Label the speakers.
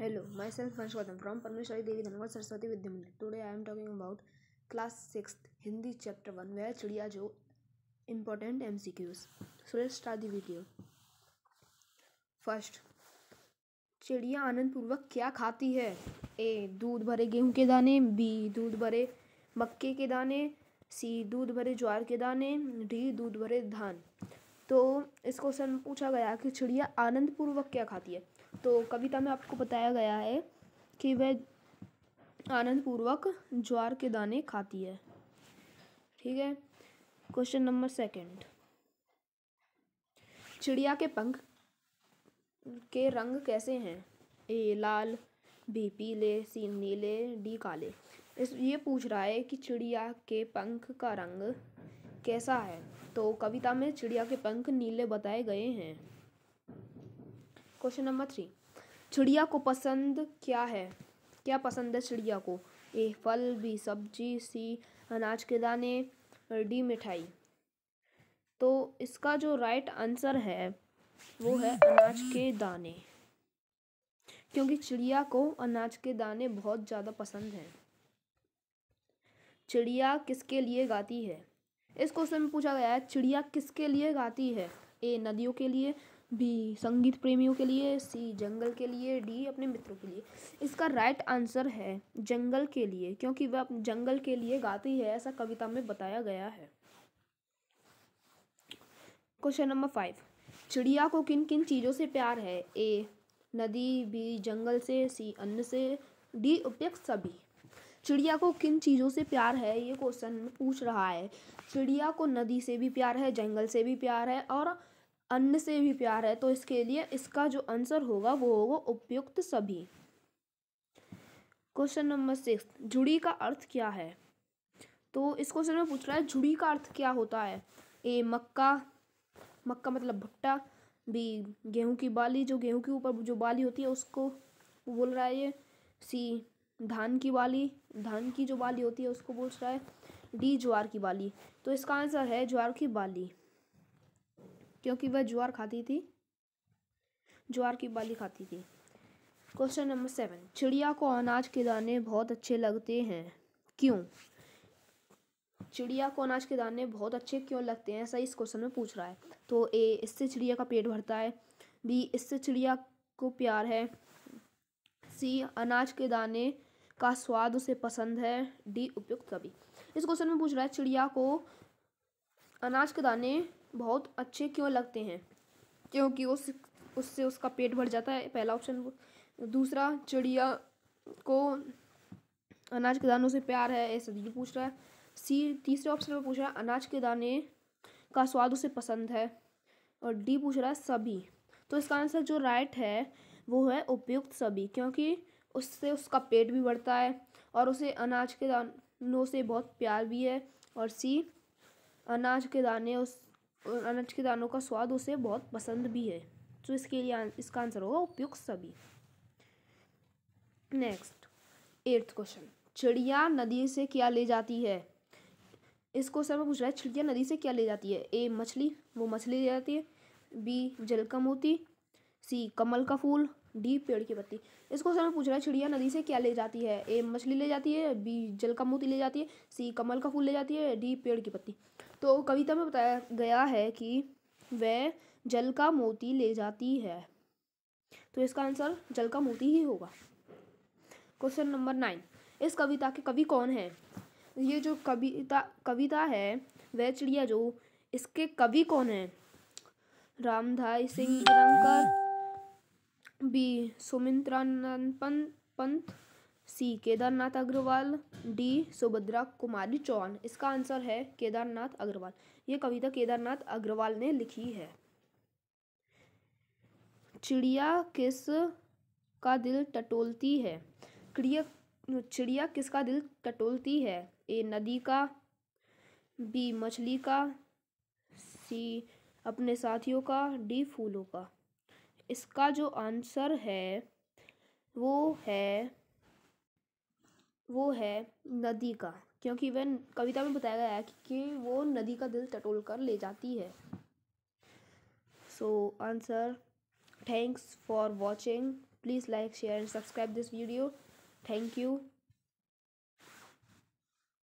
Speaker 1: hello myself friends welcome from Parmeshwari Devi Dhanwar Saraswati Vidyamandir today I am talking about class six Hindi chapter one वह चिड़िया जो important M C Qs सुरेश video first चिड़िया आनंदपूर्वक क्या खाती है ए दूध भरे गेहूं के दाने बी दूध भरे मक्के के दाने सी दूध भरे ज्वार के दाने डी दूध भरे धान तो इस क्वेश्चन में पूछा गया कि चिड़िया आनंद पूर्वक क्या खाती है तो कविता में आपको बताया गया है कि वह आनंद पूर्वक ज्वार के दाने खाती है ठीक है क्वेश्चन नंबर सेकंड चिड़िया के पंख के रंग कैसे हैं ए लाल बी पीले सी नीले डी काले इस ये पूछ रहा है कि चिड़िया के पंख का रंग कैसा है तो कविता में चिड़िया के पंख नीले बताए गए हैं क्वेश्चन नंबर थ्री चिड़िया को पसंद क्या है क्या पसंद है चिड़िया को ए फल बी सब्जी सी अनाज के दाने डी मिठाई तो इसका जो राइट आंसर है
Speaker 2: वो है अनाज के दाने
Speaker 1: क्योंकि चिड़िया को अनाज के दाने बहुत ज़्यादा पसंद हैं चिड़िया किसके लिए गाती है इस क्वेश्चन में पूछा गया है चिड़िया किसके लिए गाती है ए नदियों के लिए बी संगीत प्रेमियों के लिए सी जंगल के लिए डी अपने मित्रों के लिए इसका राइट आंसर है जंगल के लिए क्योंकि वह जंगल के लिए गाती है ऐसा कविता में बताया गया है क्वेश्चन नंबर फाइव चिड़िया को किन किन चीज़ों से प्यार है ए नदी बी जंगल से सी अन्न से डी उपयुक्त सभी चिड़िया को किन चीज़ों से प्यार है ये क्वेश्चन पूछ रहा है चिड़िया को नदी से भी प्यार है जंगल से भी प्यार है और अन्न से भी प्यार है तो इसके लिए इसका जो आंसर होगा वो होगा उपयुक्त सभी क्वेश्चन नंबर सिक्स झुड़ी का अर्थ क्या है तो इस क्वेश्चन में पूछ रहा है झुड़ी का अर्थ क्या होता है ए मक्का मक्का मतलब भुट्टा बी गेहूं की बाली जो गेहूं के ऊपर जो बाली होती है उसको बोल रहा है ये सी धान की बाली धान की जो बाली होती है उसको पूछ रहा है डी ज्वार की बाली तो इसका आंसर है ज्वार की बाली क्योंकि वह ज्वार खाती थी ज्वार की बाली खाती थी क्वेश्चन नंबर सेवन चिड़िया को अनाज के दाने बहुत अच्छे लगते हैं क्यों चिड़िया को अनाज के दाने बहुत अच्छे क्यों लगते हैं ऐसा इस क्वेश्चन में पूछ रहा है तो ए इससे चिड़िया का पेट भरता है बी इससे चिड़िया को प्यार है सी अनाज के दाने का स्वाद उसे पसंद है डी उपयुक्त सभी इस क्वेश्चन में पूछ रहा है चिड़िया को अनाज के दाने बहुत अच्छे क्यों लगते हैं क्योंकि उस उससे उसका पेट भर जाता है पहला ऑप्शन दूसरा चिड़िया को अनाज के दानों से प्यार है ऐसा ये पूछ रहा है सी तीसरे ऑप्शन में पूछ रहा है अनाज के दाने का स्वाद उसे पसंद है और डी पूछ रहा है सभी तो इसका आंसर जो राइट है वो है उपयुक्त सभी क्योंकि उससे उसका पेट भी बढ़ता है और उसे अनाज के दानों से बहुत प्यार भी है और सी अनाज के दाने उस अनाज के दानों का स्वाद उसे बहुत पसंद भी है तो इसके लिए इसका आंसर होगा उपयुक्त सभी नेक्स्ट एट्थ क्वेश्चन चिड़िया नदी से क्या ले जाती है इस क्वेश्चन में पूछ रहा है चिड़िया नदी से क्या ले जाती है ए मछली वो मछली ले जाती है बी जल का मोती सी कमल का फूल डी पेड़ की पत्ती इस क्वेश्चन में पूछ रहा है चिड़िया नदी से क्या ले जाती है ए मछली ले जाती है बी जल का मोती ले जाती है सी कमल का फूल ले जाती है डी पेड़ की पत्ती तो कविता में बताया गया है कि वह जल का मोती ले जाती है तो इसका आंसर जल का मोती ही होगा क्वेश्चन नंबर नाइन इस कविता के कवि कौन है ये जो कविता कविता है वह चिड़िया जो इसके कवि कौन है Ramdhari Singh Dinkar B Sumitranandan Pant Pant C Kedarnath Agrawal D Subhadra Kumari Chauhan इसका आंसर है केदारनाथ अग्रवाल ये कविता केदारनाथ अग्रवाल ने लिखी है चिड़िया किस का दिल टटोलती है चिड़िया चिड़िया किसका दिल टटोलती है ए नदी का बी मछली का सी अपने साथियों का डी फूलों का इसका जो आंसर है वो है वो है नदी का क्योंकि वह कविता में बताया गया है कि, कि वो नदी का दिल टटोल कर ले जाती है so answer thanks for watching please like share and subscribe this video thank you